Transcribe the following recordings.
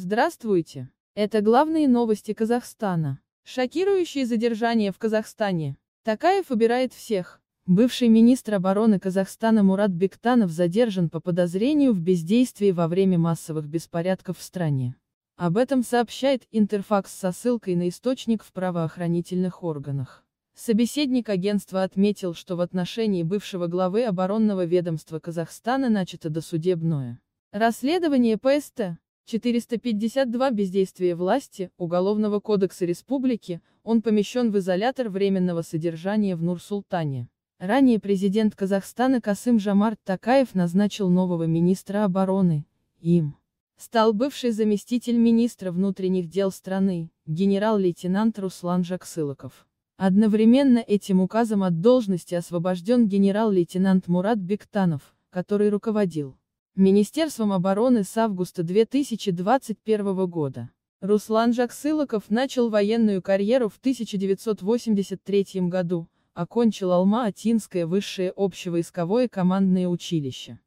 Здравствуйте. Это главные новости Казахстана. Шокирующее задержание в Казахстане. Такаев убирает всех. Бывший министр обороны Казахстана Мурат Бектанов задержан по подозрению в бездействии во время массовых беспорядков в стране. Об этом сообщает Интерфакс со ссылкой на источник в правоохранительных органах. Собеседник агентства отметил, что в отношении бывшего главы оборонного ведомства Казахстана начато досудебное расследование ПСТ. 452 бездействие власти Уголовного кодекса республики, он помещен в изолятор временного содержания в Нур-Султане. Ранее президент Казахстана Касым Жамарт Такаев назначил нового министра обороны, им стал бывший заместитель министра внутренних дел страны, генерал-лейтенант Руслан Жаксылоков. Одновременно этим указом от должности освобожден генерал-лейтенант Мурат Бектанов, который руководил Министерством обороны с августа 2021 года. Руслан Жаксылоков начал военную карьеру в 1983 году, окончил Алма-Атинское высшее общевойсковое командное училище.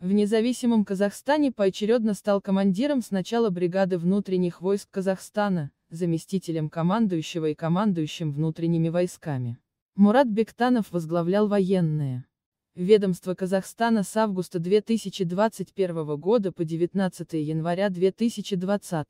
В независимом Казахстане поочередно стал командиром сначала бригады внутренних войск Казахстана, заместителем командующего и командующим внутренними войсками. Мурат Бектанов возглавлял военные. Ведомство Казахстана с августа 2021 года по 19 января 2020.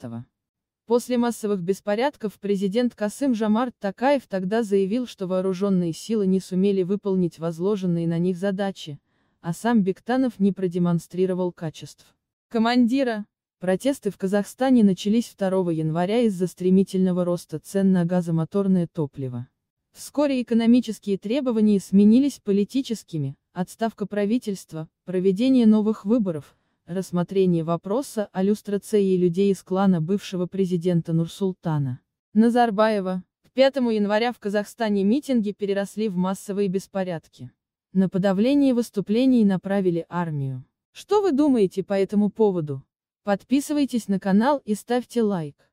После массовых беспорядков президент Касым Жамарт Такаев тогда заявил, что вооруженные силы не сумели выполнить возложенные на них задачи, а сам Бектанов не продемонстрировал качеств. Командира. Протесты в Казахстане начались 2 января из-за стремительного роста цен на газомоторное топливо. Вскоре экономические требования сменились политическими, отставка правительства, проведение новых выборов, рассмотрение вопроса о люстрации людей из клана бывшего президента Нурсултана. Назарбаева. К 5 января в Казахстане митинги переросли в массовые беспорядки. На подавление выступлений направили армию. Что вы думаете по этому поводу? Подписывайтесь на канал и ставьте лайк.